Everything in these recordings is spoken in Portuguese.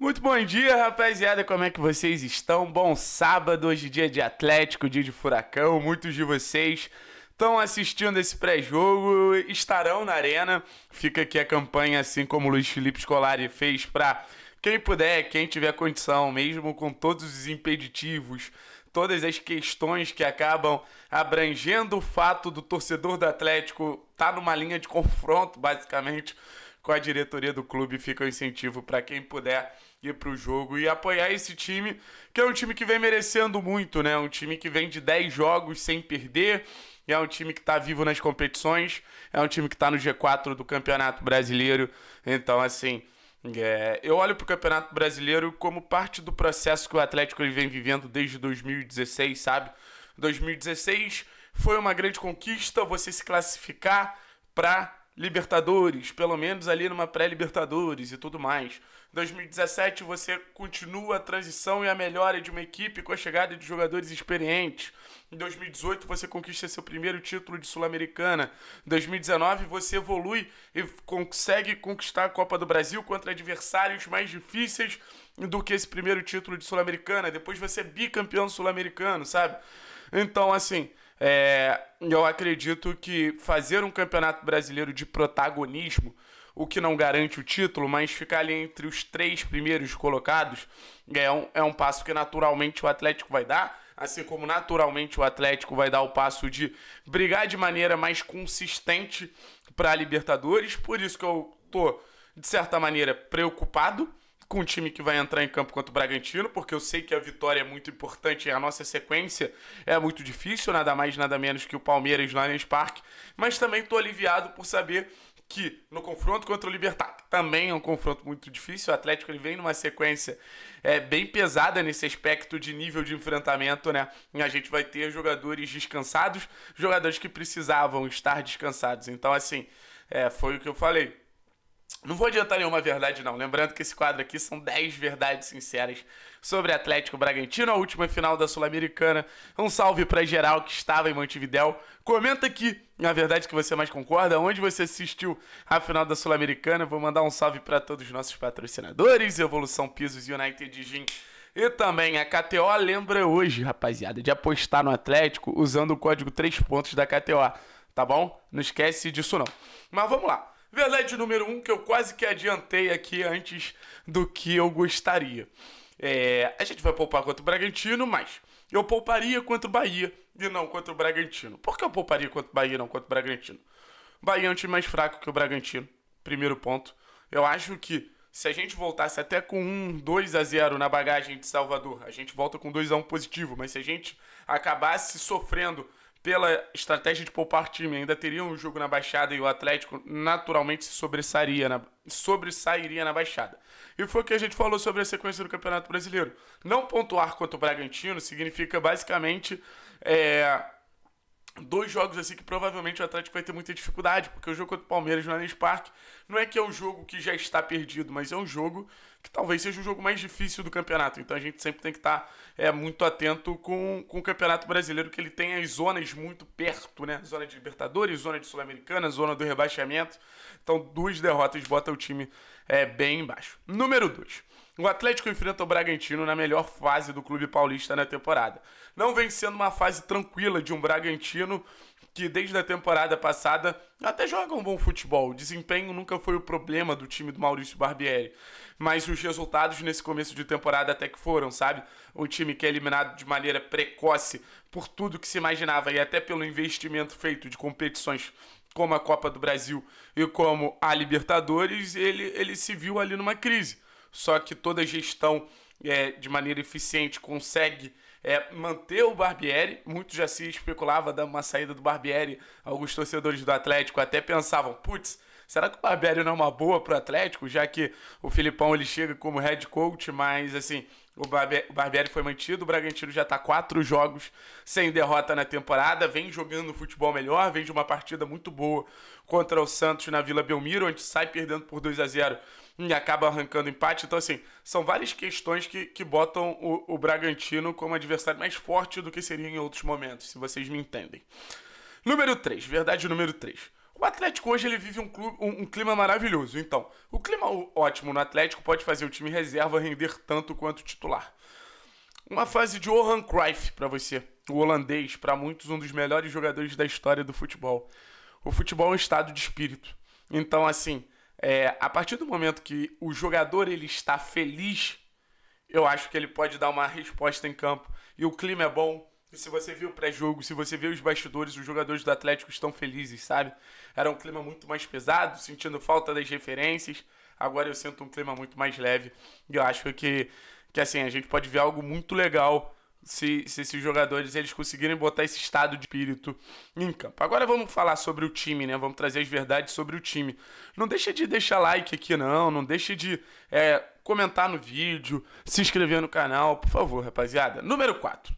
Muito bom dia, rapaziada. Como é que vocês estão? Bom sábado, hoje é dia de Atlético, dia de Furacão. Muitos de vocês estão assistindo esse pré-jogo, estarão na arena. Fica aqui a campanha, assim como o Luiz Felipe Scolari fez para quem puder, quem tiver condição, mesmo com todos os impeditivos, todas as questões que acabam abrangendo o fato do torcedor do Atlético estar tá numa linha de confronto, basicamente com a diretoria do clube fica o incentivo para quem puder ir para o jogo e apoiar esse time, que é um time que vem merecendo muito, né? Um time que vem de 10 jogos sem perder, é um time que está vivo nas competições, é um time que está no G4 do Campeonato Brasileiro. Então, assim, é, eu olho para o Campeonato Brasileiro como parte do processo que o Atlético ele vem vivendo desde 2016, sabe? 2016 foi uma grande conquista você se classificar para Libertadores, pelo menos ali numa pré-Libertadores e tudo mais. 2017 você continua a transição e a melhora de uma equipe com a chegada de jogadores experientes. Em 2018 você conquista seu primeiro título de Sul-Americana. Em 2019 você evolui e consegue conquistar a Copa do Brasil contra adversários mais difíceis do que esse primeiro título de Sul-Americana. Depois você é bicampeão sul-americano, sabe? Então, assim, é, eu acredito que fazer um campeonato brasileiro de protagonismo, o que não garante o título, mas ficar ali entre os três primeiros colocados, é um, é um passo que naturalmente o Atlético vai dar assim como naturalmente o Atlético vai dar o passo de brigar de maneira mais consistente para a Libertadores. Por isso que eu tô de certa maneira preocupado com o time que vai entrar em campo contra o Bragantino, porque eu sei que a vitória é muito importante e a nossa sequência é muito difícil, nada mais, nada menos que o Palmeiras no Allianz Parque, mas também estou aliviado por saber que no confronto contra o Libertar, também é um confronto muito difícil, o Atlético ele vem numa sequência é, bem pesada nesse aspecto de nível de enfrentamento, né? E a gente vai ter jogadores descansados, jogadores que precisavam estar descansados. Então, assim, é, foi o que eu falei não vou adiantar nenhuma verdade, não. Lembrando que esse quadro aqui são 10 verdades sinceras sobre Atlético Bragantino, a última final da Sul-Americana. Um salve para geral que estava em Montevidéu. Comenta aqui, na verdade, que você mais concorda, onde você assistiu a final da Sul-Americana. Vou mandar um salve para todos os nossos patrocinadores, Evolução Pisos United Gin. E também a KTO lembra hoje, rapaziada, de apostar no Atlético usando o código 3 pontos da KTO, tá bom? Não esquece disso não. Mas vamos lá. Verdade número um que eu quase que adiantei aqui antes do que eu gostaria. É, a gente vai poupar contra o Bragantino, mas eu pouparia contra o Bahia e não contra o Bragantino. Por que eu pouparia contra o Bahia e não contra o Bragantino? O Bahia é um time mais fraco que o Bragantino. Primeiro ponto. Eu acho que se a gente voltasse até com um 2 a 0 na bagagem de Salvador, a gente volta com 2 a 1 positivo, mas se a gente acabasse sofrendo pela estratégia de poupar time, ainda teria um jogo na Baixada e o Atlético naturalmente se sobressairia na, sobressairia na Baixada. E foi o que a gente falou sobre a sequência do Campeonato Brasileiro. Não pontuar contra o Bragantino significa basicamente é, dois jogos assim que provavelmente o Atlético vai ter muita dificuldade, porque o jogo contra o Palmeiras no Allianz Parque não é que é um jogo que já está perdido, mas é um jogo que talvez seja o jogo mais difícil do campeonato. Então a gente sempre tem que estar tá, é, muito atento com, com o Campeonato Brasileiro, que ele tem as zonas muito perto, né? Zona de Libertadores, zona de Sul-Americana, zona do rebaixamento. Então duas derrotas bota o time é, bem embaixo. Número 2. O Atlético enfrenta o Bragantino na melhor fase do clube paulista na temporada. Não vem sendo uma fase tranquila de um Bragantino que desde a temporada passada até joga um bom futebol. O desempenho nunca foi o problema do time do Maurício Barbieri, mas os resultados nesse começo de temporada até que foram, sabe? O time que é eliminado de maneira precoce por tudo que se imaginava e até pelo investimento feito de competições como a Copa do Brasil e como a Libertadores, ele, ele se viu ali numa crise só que toda gestão é, de maneira eficiente consegue é, manter o Barbieri. Muito já se especulava dando uma saída do Barbieri. Alguns torcedores do Atlético até pensavam, putz, será que o Barbieri não é uma boa para o Atlético? Já que o Filipão ele chega como head coach, mas assim, o Barbieri foi mantido, o Bragantino já está quatro jogos sem derrota na temporada, vem jogando futebol melhor, vem de uma partida muito boa contra o Santos na Vila Belmiro, onde sai perdendo por 2 a 0 e acaba arrancando empate. Então, assim, são várias questões que, que botam o, o Bragantino como adversário mais forte do que seria em outros momentos, se vocês me entendem. Número 3, verdade número 3. O Atlético hoje ele vive um, clube, um, um, clima maravilhoso. Então, o clima ótimo no Atlético pode fazer o time reserva render tanto quanto o titular. Uma fase de Johan Cruyff para você, o holandês, para muitos um dos melhores jogadores da história do futebol. O futebol é um estado de espírito. Então, assim, é, a partir do momento que o jogador ele está feliz, eu acho que ele pode dar uma resposta em campo. E o clima é bom. E se você viu o pré-jogo, se você viu os bastidores, os jogadores do Atlético estão felizes, sabe? Era um clima muito mais pesado, sentindo falta das referências. Agora eu sinto um clima muito mais leve. E eu acho que, que assim, a gente pode ver algo muito legal se, se esses jogadores eles conseguirem botar esse estado de espírito em campo. Agora vamos falar sobre o time, né? Vamos trazer as verdades sobre o time. Não deixa de deixar like aqui, não. Não deixa de é, comentar no vídeo, se inscrever no canal, por favor, rapaziada. Número 4.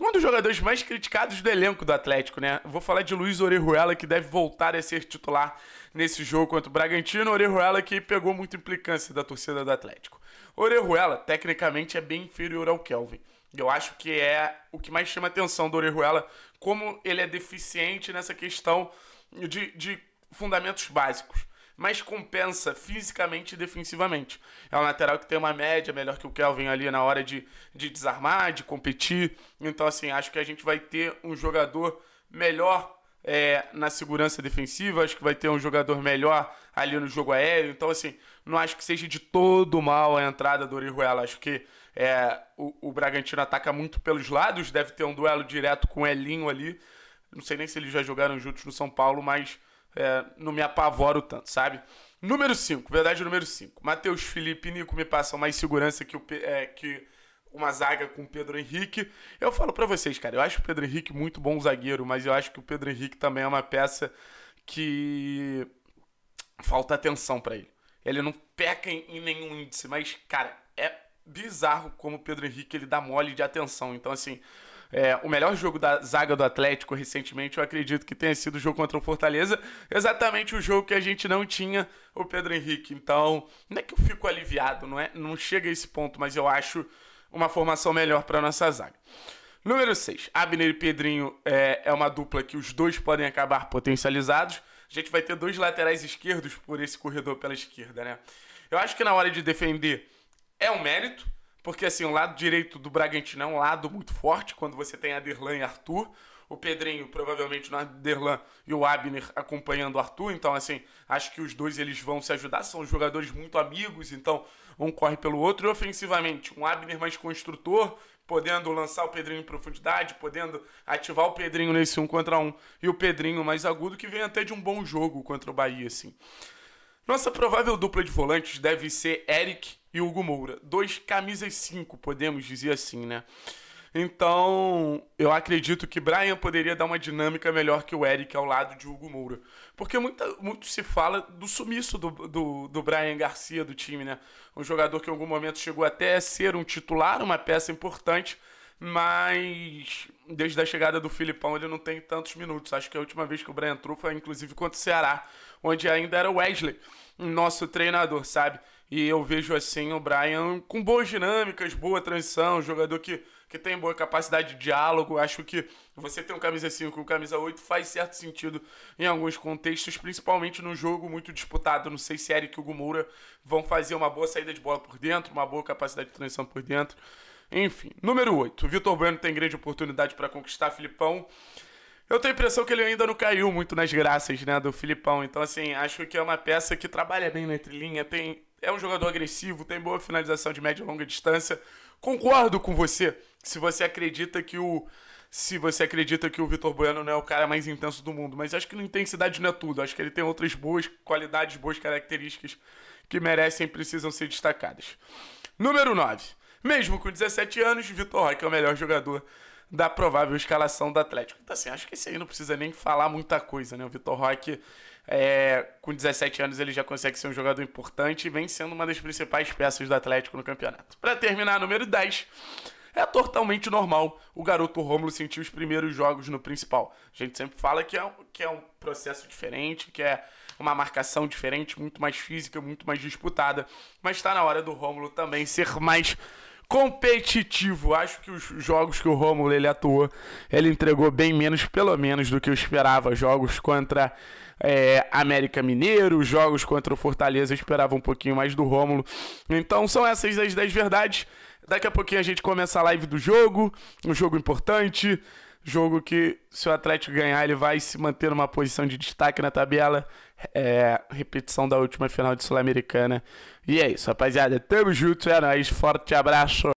Um dos jogadores mais criticados do elenco do Atlético, né? Vou falar de Luiz Orejuela, que deve voltar a ser titular nesse jogo contra o Bragantino. Orejuela que pegou muita implicância da torcida do Atlético. Orejuela, tecnicamente, é bem inferior ao Kelvin eu acho que é o que mais chama a atenção do Orejuela, como ele é deficiente nessa questão de, de fundamentos básicos mas compensa fisicamente e defensivamente. É um lateral que tem uma média melhor que o Kelvin ali na hora de, de desarmar, de competir. Então, assim, acho que a gente vai ter um jogador melhor é, na segurança defensiva, acho que vai ter um jogador melhor ali no jogo aéreo. Então, assim, não acho que seja de todo mal a entrada do Orihuela. Acho que é, o, o Bragantino ataca muito pelos lados, deve ter um duelo direto com o Elinho ali. Não sei nem se eles já jogaram juntos no São Paulo, mas é, não me apavoro tanto, sabe? Número 5, verdade número 5. Matheus Felipe e Nico me passam mais segurança que o, é, que uma zaga com o Pedro Henrique. Eu falo para vocês, cara, eu acho o Pedro Henrique muito bom zagueiro, mas eu acho que o Pedro Henrique também é uma peça que falta atenção para ele. Ele não peca em nenhum índice, mas, cara, é bizarro como o Pedro Henrique ele dá mole de atenção. Então, assim, é, o melhor jogo da zaga do Atlético recentemente, eu acredito que tenha sido o jogo contra o Fortaleza, exatamente o jogo que a gente não tinha o Pedro Henrique. Então, não é que eu fico aliviado, não é? Não chega a esse ponto, mas eu acho uma formação melhor para nossa zaga. Número 6. Abner e Pedrinho é, é uma dupla que os dois podem acabar potencializados. A gente vai ter dois laterais esquerdos por esse corredor pela esquerda, né? Eu acho que na hora de defender é um mérito, porque assim, o lado direito do Bragantino é um lado muito forte quando você tem Aderlan e Arthur o Pedrinho provavelmente no Aderlan e o Abner acompanhando o Arthur. Então, assim, acho que os dois eles vão se ajudar. São jogadores muito amigos, então um corre pelo outro. E ofensivamente, um Abner mais construtor, podendo lançar o Pedrinho em profundidade, podendo ativar o Pedrinho nesse um contra um. E o Pedrinho mais agudo, que vem até de um bom jogo contra o Bahia, assim. Nossa provável dupla de volantes deve ser Eric e Hugo Moura. Dois camisas cinco, podemos dizer assim, né? Então, eu acredito que Brian poderia dar uma dinâmica melhor que o Eric ao lado de Hugo Moura. Porque muita, muito se fala do sumiço do, do, do Brian Garcia do time, né? Um jogador que em algum momento chegou até a ser um titular, uma peça importante, mas desde a chegada do Filipão ele não tem tantos minutos. Acho que a última vez que o Brian entrou foi inclusive contra o Ceará, onde ainda era Wesley, nosso treinador, sabe? E eu vejo assim o Brian com boas dinâmicas, boa transição, jogador que que tem boa capacidade de diálogo. Acho que você ter um camisa 5 e um camisa 8 faz certo sentido em alguns contextos, principalmente num jogo muito disputado. Não sei se Eric e o Gomura vão fazer uma boa saída de bola por dentro, uma boa capacidade de transição por dentro. Enfim, número 8. Vitor Bueno tem grande oportunidade para conquistar Filipão. Eu tenho a impressão que ele ainda não caiu muito nas graças, né, do Filipão. Então, assim, acho que é uma peça que trabalha bem na entrelinha, tem é um jogador agressivo, tem boa finalização de média e longa distância. Concordo com você. Se você acredita que o se você acredita que o Vitor Bueno não é o cara mais intenso do mundo, mas acho que intensidade não é tudo. Acho que ele tem outras boas qualidades, boas características que merecem e precisam ser destacadas. Número 9. Mesmo com 17 anos, Vitor Roque é o melhor jogador da provável escalação do Atlético. Então, assim, acho que esse aí não precisa nem falar muita coisa, né? O Vitor Roque é, com 17 anos ele já consegue ser um jogador importante e vem sendo uma das principais peças do Atlético no campeonato. Para terminar, número 10. É totalmente normal o garoto Rômulo sentir os primeiros jogos no principal. A gente sempre fala que é, que é um processo diferente, que é uma marcação diferente, muito mais física, muito mais disputada. Mas está na hora do Rômulo também ser mais competitivo. Acho que os jogos que o Romulo ele atuou, ele entregou bem menos, pelo menos, do que eu esperava. Jogos contra é, América Mineiro, jogos contra o Fortaleza, eu esperava um pouquinho mais do Romulo. Então são essas as 10 verdades. Daqui a pouquinho a gente começa a live do jogo, um jogo importante, jogo que se o Atlético ganhar ele vai se manter numa posição de destaque na tabela é, repetição da última final de Sul-Americana. E é isso, rapaziada. Tamo junto, é nóis. Forte abraço.